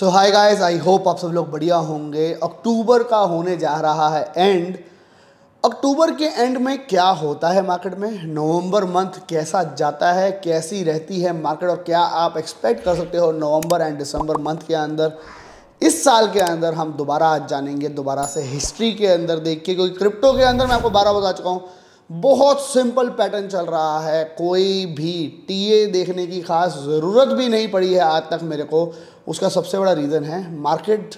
so hi guys I hope आप सब लोग बढ़िया होंगे अक्टूबर का होने जा रहा है एंड अक्टूबर के एंड में क्या होता है मार्केट में नवंबर मंथ कैसा जाता है कैसी रहती है मार्केट और क्या आप एक्सपेक्ट कर सकते हो नवंबर एंड दिसंबर मंथ के अंदर इस साल के अंदर हम दोबारा आज जानेंगे दोबारा से हिस्ट्री के अंदर देख के क्योंकि क्रिप्टो के अंदर मैं आपको बारह बता चुका हूँ बहुत सिंपल पैटर्न चल रहा है कोई भी टीए देखने की खास ज़रूरत भी नहीं पड़ी है आज तक मेरे को उसका सबसे बड़ा रीज़न है मार्केट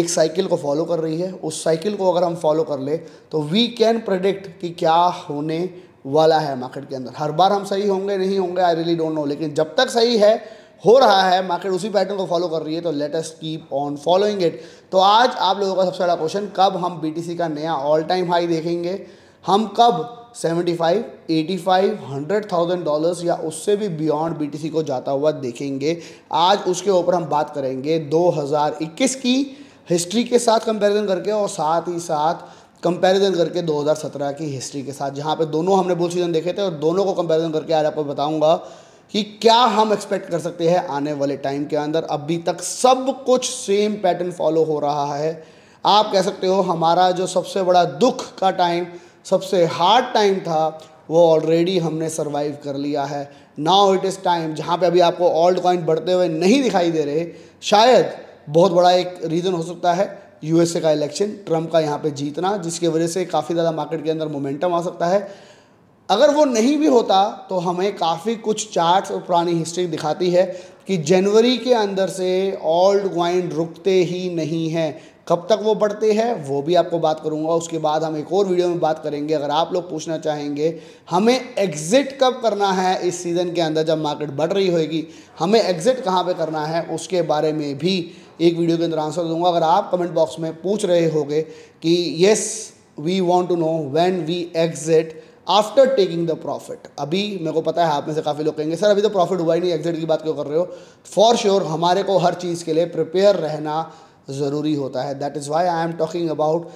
एक साइकिल को फॉलो कर रही है उस साइकिल को अगर हम फॉलो कर ले तो वी कैन प्रडिक्ट कि क्या होने वाला है मार्केट के अंदर हर बार हम सही होंगे नहीं होंगे आई रियली डोंट नो लेकिन जब तक सही है हो रहा है मार्केट उसी पैटर्न को फॉलो कर रही है तो let us keep on following it तो आज आप लोगों का सबसे बड़ा क्वेश्चन कब हम बीटीसी का नया ऑल टाइम हाई देखेंगे हम कब seventy five eighty five hundred thousand dollars या उससे भी बियॉन्ड बीटीसी को जाता हुआ देखेंगे आज उसके ऊपर हम बात करेंगे 2021 की हिस्ट्री के साथ कंपैरिजन करके और साथ ही साथ कंपैरिजन करके 2017 की हिस्ट्री के साथ जहाँ पे दोनों हमने बुल सीजन देखे थे और दोनों को कंपैरिजन करके आज आपको बताऊंगा कि क्या हम एक्सपेक्ट कर सकते हैं आने वाले टाइम के अंदर अभी तक सब कुछ सेम पैटर्न फॉलो हो रहा है आप कह सकते हो हमारा जो सबसे बड़ा दुख का टाइम सबसे हार्ड टाइम था वो ऑलरेडी हमने सर्वाइव कर लिया है नाउ इट इज़ टाइम जहाँ पे अभी आपको ऑल्ड कॉइन बढ़ते हुए नहीं दिखाई दे रहे शायद बहुत बड़ा एक रीज़न हो सकता है यूएसए का इलेक्शन ट्रम्प का यहाँ पे जीतना जिसकी वजह से काफ़ी ज़्यादा मार्केट के अंदर मोमेंटम आ सकता है अगर वो नहीं भी होता तो हमें काफ़ी कुछ चार्ट्स और पुरानी हिस्ट्री दिखाती है कि जनवरी के अंदर से ओल्ड वाइन रुकते ही नहीं हैं कब तक वो बढ़ते हैं वो भी आपको बात करूंगा उसके बाद हम एक और वीडियो में बात करेंगे अगर आप लोग पूछना चाहेंगे हमें एग्ज़िट कब करना है इस सीज़न के अंदर जब मार्केट बढ़ रही होगी हमें एग्ज़िट कहाँ पे करना है उसके बारे में भी एक वीडियो के अंदर आंसर दूंगा अगर आप कमेंट बॉक्स में पूछ रहे होगे कि yes we want to know when we exit after taking the profit अभी मेरे को पता है आप में से काफ़ी लोग कहेंगे सर अभी तो प्रॉफिट हुआ ही नहीं एग्जिट की बात क्यों कर रहे हो फॉर श्योर हमारे को हर चीज़ के लिए प्रिपेयर रहना ज़रूरी होता है that is why I am talking about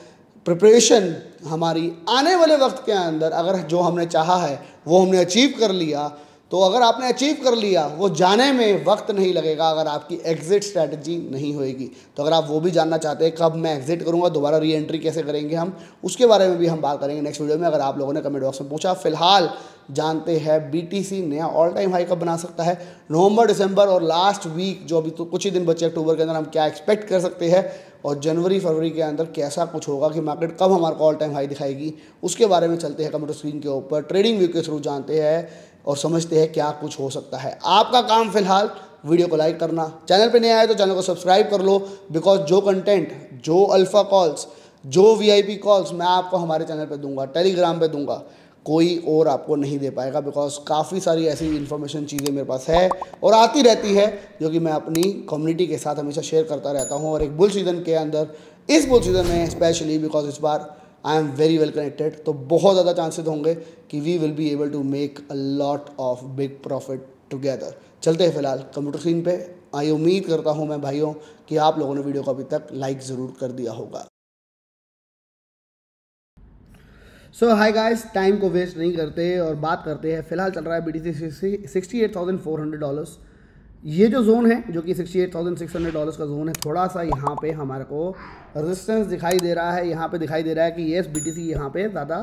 preparation हमारी आने वाले वक्त के अंदर अगर जो हमने चाहा है वो हमने अचीव कर लिया तो अगर आपने अचीव कर लिया वो जाने में वक्त नहीं लगेगा अगर आपकी एग्ज़िट स्ट्रैटेजी नहीं होएगी तो अगर आप वो भी जानना चाहते हैं कब मैं एग्ज़िट करूँगा दोबारा री एंट्री कैसे करेंगे हम उसके बारे में भी हम बात करेंगे नेक्स्ट वीडियो में अगर आप लोगों ने कमेंट बॉक्स में पूछा फिलहाल जानते हैं बीटीसी नया ऑल टाइम हाई कब बना सकता है नवंबर दिसंबर और लास्ट वीक जो अभी तो कुछ ही दिन बचे अक्टूबर के अंदर हम क्या एक्सपेक्ट कर सकते हैं और जनवरी फरवरी के अंदर कैसा कुछ होगा कि मार्केट कब हमारे को ऑल टाइम हाई दिखाएगी उसके बारे में चलते हैं कंप्यूटर स्क्रीन के ऊपर ट्रेडिंग व्यू के थ्रू जानते हैं और समझते हैं क्या कुछ हो सकता है आपका काम फिलहाल वीडियो को लाइक करना चैनल पे नहीं आए तो चैनल को सब्सक्राइब कर लो बिकॉज जो कंटेंट जो अल्फ़ा कॉल्स जो वीआईपी कॉल्स मैं आपको हमारे चैनल पे दूंगा टेलीग्राम पे दूंगा कोई और आपको नहीं दे पाएगा बिकॉज काफ़ी सारी ऐसी इन्फॉर्मेशन चीज़ें मेरे पास है और आती रहती है जो कि मैं अपनी कम्युनिटी के साथ हमेशा शेयर करता रहता हूँ और एक बुल सीज़न के अंदर इस बुल सीज़न में स्पेशली बिकॉज इस बार I am very well connected तो बहुत ज़्यादा चांसेस होंगे कि we will be able to make a lot of big profit together चलते हैं फिलहाल कंप्यूटर स्क्रीन पे आई उम्मीद करता हूँ मैं भाइयों कि आप लोगों ने वीडियो को अभी तक लाइक ज़रूर कर दिया होगा सो हाई गाइस टाइम को वेस्ट नहीं करते और बात करते हैं फिलहाल चल रहा है B T sixty eight thousand four hundred dollars ये जो जोन है जो कि 68,600 डॉलर्स का जोन है थोड़ा सा यहाँ पे हमारे को रेजिस्टेंस दिखाई दे रहा है यहाँ पे दिखाई दे रहा है कि येस टी यहाँ पे ज़्यादा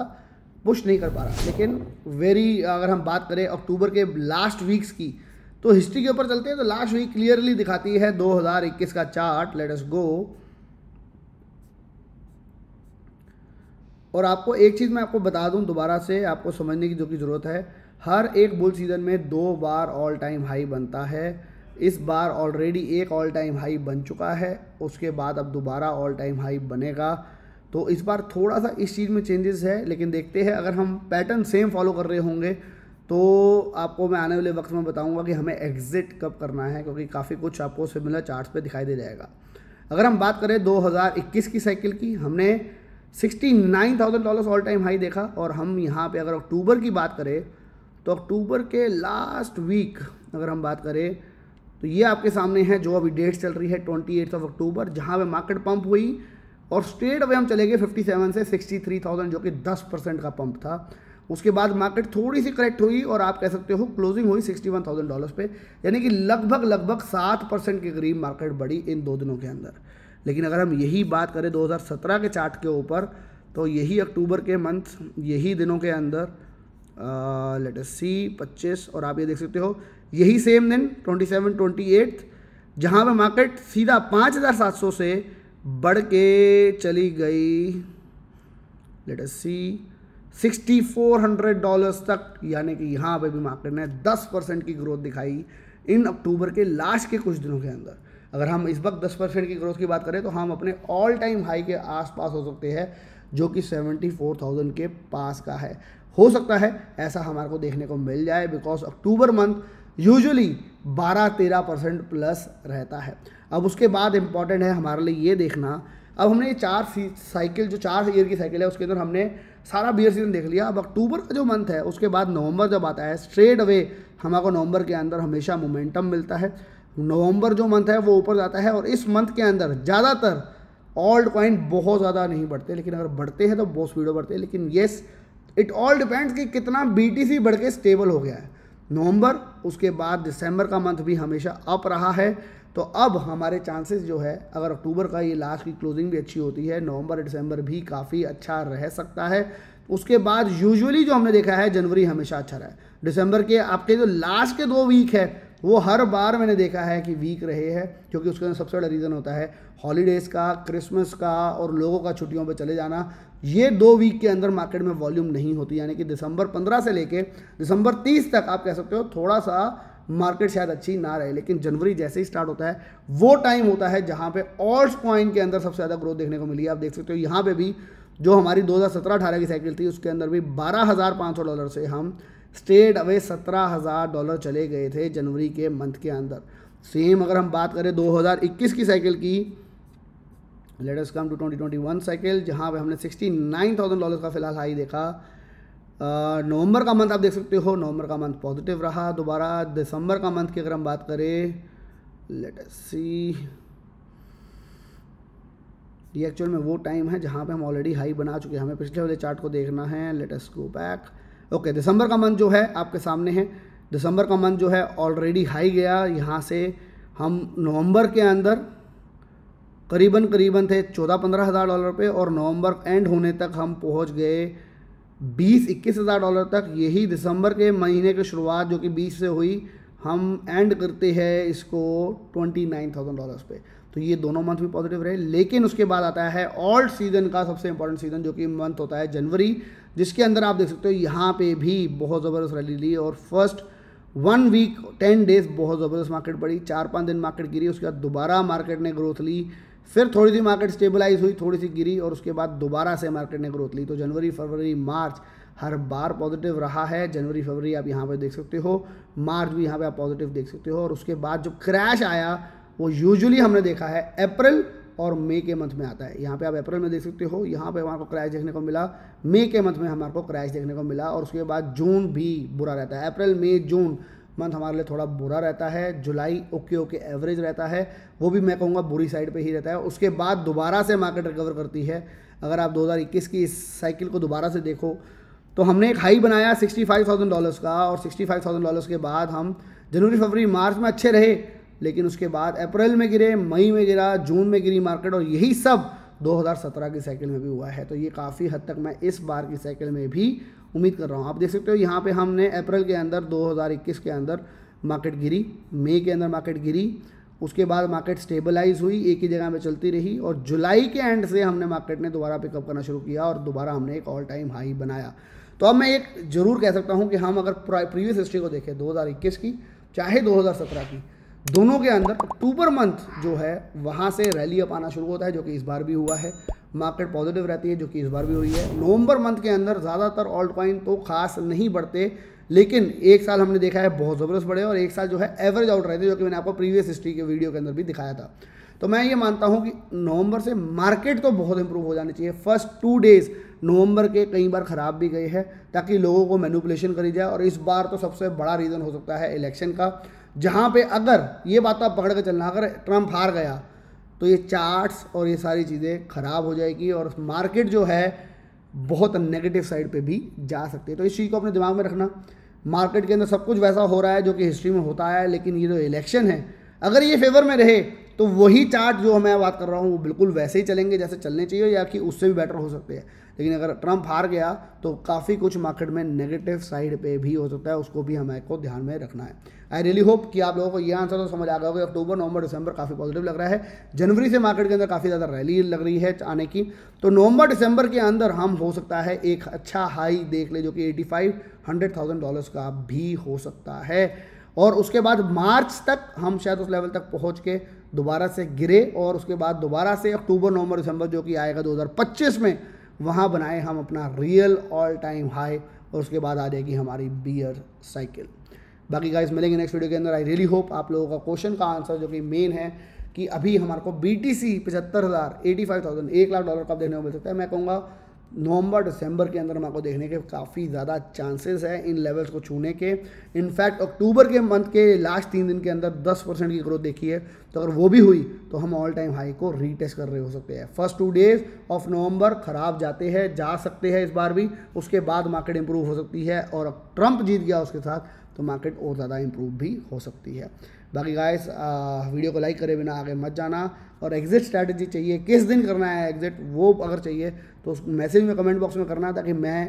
पुश नहीं कर पा रहा लेकिन वेरी अगर हम बात करें अक्टूबर के लास्ट वीक्स की तो हिस्ट्री के ऊपर चलते हैं तो लास्ट वीक क्लियरली दिखाती है 2021 का चार्ट लेट गो और आपको एक चीज़ मैं आपको बता दूं दोबारा से आपको समझने की जो कि ज़रूरत है हर एक बुल सीज़न में दो बार ऑल टाइम हाई बनता है इस बार ऑलरेडी एक ऑल टाइम हाई बन चुका है उसके बाद अब दोबारा ऑल टाइम हाई बनेगा तो इस बार थोड़ा सा इस चीज़ में चेंजेस है लेकिन देखते हैं अगर हम पैटर्न सेम फॉलो कर रहे होंगे तो आपको मैं आने वाले वक्त में बताऊंगा कि हमें एग्ज़िट कब करना है क्योंकि काफ़ी कुछ आपको सिमिलर चार्ट्स पे दिखाई दे जाएगा अगर हम बात करें 2021 की साइकिल की हमने 69,000 डॉलर्स ऑल टाइम हाई देखा और हम यहाँ पे अगर अक्टूबर की बात करें तो अक्टूबर के लास्ट वीक अगर हम बात करें तो ये आपके सामने है जो अभी डेट चल रही है ट्वेंटी एट्थ ऑफ अक्टूबर जहाँ पर मार्केट पंप हुई और स्ट्रेट अवे हम चले गए फिफ्टी सेवन से सिक्सटी थ्री थाउजेंड जो कि दस परसेंट का पंप था उसके बाद मार्केट थोड़ी सी करेक्ट हुई और आप कह सकते हो क्लोजिंग हुई सिक्सटी वन थाउजेंड डॉलर्स पे यानी कि लगभग लगभग सात परसेंट के करीब मार्केट बढ़ी इन दो दिनों के अंदर लेकिन अगर हम यही बात करें 2017 के चार्ट के ऊपर तो यही अक्टूबर के मंथ यही दिनों के अंदर लेटेस्ट सी 25 और आप ये देख सकते हो यही सेम दिन 27, 28 जहाँ पे मार्केट सीधा 5,700 से बढ़ के चली गई लेट अस सी 6400 डॉलर्स तक यानी कि यहाँ पे भी मार्केट ने 10 परसेंट की ग्रोथ दिखाई इन अक्टूबर के लास्ट के कुछ दिनों के अंदर अगर हम इस वक्त 10 परसेंट की ग्रोथ की बात करें तो हम अपने ऑल टाइम हाई के आसपास हो सकते हैं जो कि 74,000 के पास का है हो सकता है ऐसा हमारे को देखने को मिल जाए because October month usually 12-13 percent plus रहता है अब उसके बाद इम्पॉर्टेंट है हमारे लिए ये देखना अब हमने ये चार साइकिल जो चार ईयर की साइकिल है उसके अंदर हमने सारा बियर सीजन देख लिया अब अक्टूबर का जो मंथ है उसके बाद नवंबर जब आता है स्ट्रेट अवे हमारे नवंबर के अंदर हमेशा मोमेंटम मिलता है नवंबर जो मंथ है वो ऊपर जाता है और इस मंथ के अंदर ज़्यादातर ऑल्ड कॉइन बहुत ज़्यादा नहीं बढ़ते लेकिन अगर बढ़ते हैं तो बहुत स्पीडो बढ़ते हैं लेकिन येस इट ऑल डिपेंड्स कि कितना बी बढ़ के स्टेबल हो गया है नवंबर उसके बाद दिसंबर का मंथ भी हमेशा अप रहा है तो अब हमारे चांसेस जो है अगर अक्टूबर का ये लास्ट की क्लोजिंग भी अच्छी होती है नवंबर दिसंबर भी काफ़ी अच्छा रह सकता है उसके बाद यूजुअली जो हमने देखा है जनवरी हमेशा अच्छा रहा है दिसंबर के आपके जो लास्ट के दो वीक है वो हर बार मैंने देखा है कि वीक रहे हैं क्योंकि उसके अंदर सबसे बड़ा रीज़न होता है हॉलीडेज़ का क्रिसमस का और लोगों का छुट्टियों पर चले जाना ये दो वीक के अंदर मार्केट में वॉल्यूम नहीं होती यानी कि दिसंबर पंद्रह से लेके दिसंबर तीस तक आप कह सकते हो थोड़ा सा मार्केट शायद अच्छी ना रहे लेकिन जनवरी जैसे ही स्टार्ट होता है वो टाइम होता है जहाँ पे ऑर्स कॉइन के अंदर सबसे ज़्यादा ग्रोथ देखने को मिली है आप देख सकते हो यहाँ पे भी जो हमारी 2017-18 की साइकिल थी उसके अंदर भी 12,500 डॉलर से हम स्टेट अवे सत्रह हज़ार डॉलर चले गए थे जनवरी के मंथ के अंदर सेम अगर हम बात करें 2021 की साइकिल की लेटस कम टू 2021 साइकिल जहाँ पर हमने 69,000 डॉलर का फिलहाल हाई देखा नवंबर का मंथ आप देख सकते हो नवंबर का मंथ पॉजिटिव रहा दोबारा दिसंबर का मंथ की अगर हम बात करें लेटस सी ये एक्चुअल में वो टाइम है जहाँ पे हम ऑलरेडी हाई बना चुके हैं हमें पिछले वाले चार्ट को देखना है लेटस गो बैक ओके दिसंबर का मंथ जो है आपके सामने है दिसंबर का मंथ जो है ऑलरेडी हाई गया यहाँ से हम नवंबर के अंदर करीबन करीबन थे चौदह पंद्रह हज़ार डॉलर पे और नवंबर एंड होने तक हम पहुँच गए बीस इक्कीस हज़ार डॉलर तक यही दिसंबर के महीने की शुरुआत जो कि बीस से हुई हम एंड करते हैं इसको ट्वेंटी नाइन थाउजेंड डॉलर्स पे तो ये दोनों मंथ भी पॉजिटिव रहे लेकिन उसके बाद आता है ऑल्ड सीज़न का सबसे इंपॉर्टेंट सीज़न जो कि मंथ होता है जनवरी जिसके अंदर आप देख सकते हो यहाँ पे भी बहुत ज़बरदस्त रैली ली और first one week ten days बहुत ज़बरदस्त मार्केट पड़ी चार पाँच दिन मार्केट गिरी उसके बाद दोबारा मार्केट ने ग्रोथ ली फिर थोड़ी सी मार्केट स्टेबलाइज हुई थोड़ी सी गिरी और उसके बाद दोबारा से मार्केट ने ग्रोथ ली तो जनवरी फरवरी मार्च हर बार पॉजिटिव रहा है जनवरी फरवरी आप यहाँ पर देख सकते हो मार्च भी यहाँ पर आप पॉजिटिव देख सकते हो और उसके बाद जो क्रैश आया वो यूजुअली हमने देखा है अप्रैल और मई के मंथ में आता है यहाँ पे आप अप्रैल में देख सकते हो यहाँ पे हमारे को क्रैश देखने को मिला मई के मंथ में हमारे को क्रैश देखने को मिला और उसके बाद जून भी बुरा रहता है अप्रैल मई जून मंथ हमारे लिए थोड़ा बुरा रहता है जुलाई ओके ओके एवरेज रहता है वो भी मैं कहूँगा बुरी साइड पर ही रहता है उसके बाद दोबारा से मार्केट रिकवर करती है अगर आप दो की इस साइकिल को दोबारा से देखो तो हमने एक हाई बनाया सिक्सटी डॉलर्स का और सिक्सटी डॉलर्स के बाद हम जनवरी फरवरी मार्च में अच्छे रहे लेकिन उसके बाद अप्रैल में गिरे मई में गिरा जून में गिरी मार्केट और यही सब 2017 की साइकिल में भी हुआ है तो ये काफ़ी हद तक मैं इस बार की साइकिल में भी उम्मीद कर रहा हूँ आप देख सकते हो यहाँ पे हमने अप्रैल के अंदर 2021 के अंदर मार्केट गिरी मई के अंदर मार्केट गिरी उसके बाद मार्केट स्टेबलाइज हुई एक ही जगह में चलती रही और जुलाई के एंड से हमने मार्केट ने दोबारा पिकअप करना शुरू किया और दोबारा हमने एक ऑल टाइम हाई बनाया तो अब मैं एक ज़रूर कह सकता हूँ कि हम अगर प्रीवियस हिस्ट्री को देखें दो की चाहे दो की दोनों के अंदर अक्टूबर मंथ जो है वहाँ से रैली अप आना शुरू होता है जो कि इस बार भी हुआ है मार्केट पॉजिटिव रहती है जो कि इस बार भी हुई है नवंबर मंथ के अंदर ज़्यादातर ऑल्ट कॉइन तो खास नहीं बढ़ते लेकिन एक साल हमने देखा है बहुत ज़बरदस्त बढ़े और एक साल जो है एवरेज आउट रहते थे जो कि मैंने आपको प्रीवियस हिस्ट्री के वीडियो के अंदर भी दिखाया था तो मैं ये मानता हूँ कि नवंबर से मार्केट तो बहुत इंप्रूव हो जानी चाहिए फर्स्ट टू डेज़ नवंबर के कई बार ख़राब भी गए हैं ताकि लोगों को मैनुपलेशन करी जाए और इस बार तो सबसे बड़ा रीज़न हो सकता है इलेक्शन का जहाँ पे अगर ये बात आप पकड़ के चलना अगर ट्रंप हार गया तो ये चार्ट्स और ये सारी चीज़ें ख़राब हो जाएगी और मार्केट जो है बहुत नेगेटिव साइड पे भी जा सकती है तो इस चीज़ को अपने दिमाग में रखना मार्केट के अंदर सब कुछ वैसा हो रहा है जो कि हिस्ट्री में होता है लेकिन ये जो इलेक्शन है अगर ये फेवर में रहे तो वही चार्ट जो मैं बात कर रहा हूँ वो बिल्कुल वैसे ही चलेंगे जैसे चलने चाहिए या कि उससे भी बेटर हो सकते हैं लेकिन अगर ट्रंप हार गया तो काफ़ी कुछ मार्केट में नेगेटिव साइड पे भी हो सकता है उसको भी हमें को ध्यान में रखना है आई रियली होप कि आप लोगों को ये आंसर तो समझ आ गया होगा अक्टूबर नवंबर दिसंबर काफ़ी पॉजिटिव लग रहा है जनवरी से मार्केट के अंदर काफ़ी ज़्यादा रैली लग रही है आने की तो नवंबर दिसंबर के अंदर हम हो सकता है एक अच्छा हाई देख ले जो कि eighty five hundred thousand dollars का भी हो सकता है और उसके बाद मार्च तक हम शायद उस लेवल तक पहुंच के दोबारा से गिरे और उसके बाद दोबारा से अक्टूबर नवंबर दिसंबर जो कि आएगा 2025 में वहाँ बनाए हम अपना रियल ऑल टाइम हाई और उसके बाद आ जाएगी हमारी बियर साइकिल बाकी गाइस मिलेंगे नेक्स्ट वीडियो के अंदर आई रियली होप आप लोगों का क्वेश्चन का आंसर जो कि मेन है कि अभी हमारे को बी टी सी पचहत्तर हज़ार एटी फाइव थाउजेंड एक लाख डॉलर का देने को मिल सकता है मैं कहूँगा नवंबर दिसंबर के अंदर हम आपको देखने के काफ़ी ज़्यादा चांसेस है इन लेवल्स को छूने के इनफैक्ट अक्टूबर के मंथ के लास्ट तीन दिन के अंदर 10 परसेंट की ग्रोथ देखी है तो अगर वो भी हुई तो हम ऑल टाइम हाई को रीटेस्ट कर रहे हो सकते हैं first two days of November ख़राब जाते हैं जा सकते हैं इस बार भी उसके बाद मार्केट इंप्रूव हो सकती है और ट्रंप जीत गया उसके साथ तो मार्केट और ज़्यादा इम्प्रूव भी हो सकती है बाकी गाइस वीडियो को लाइक करे बिना आगे मत जाना और एग्जिट स्ट्रैटेजी चाहिए किस दिन करना है एग्जिट वो अगर चाहिए तो उस मैसेज में कमेंट बॉक्स में करना है ताकि मैं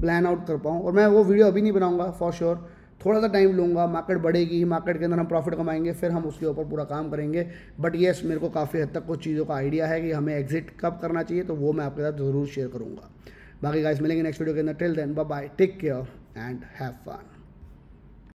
प्लान आउट कर पाऊँ और मैं वो वीडियो अभी नहीं बनाऊँगा फॉर श्योर थोड़ा सा टाइम लूँगा मार्केट बढ़ेगी मार्केट के अंदर हम प्रॉफिट कमाएंगे फिर हम उसके ऊपर पूरा काम करेंगे बट येस मेरे को काफ़ी हद तक कुछ चीज़ों का आइडिया है कि हमें एग्जिट कब करना चाहिए तो वो मैं आपके साथ ज़रूर शेयर करूँगा बाकी गाइस मिलेंगे नेक्स्ट वीडियो के अंदर till then bye take care and have fun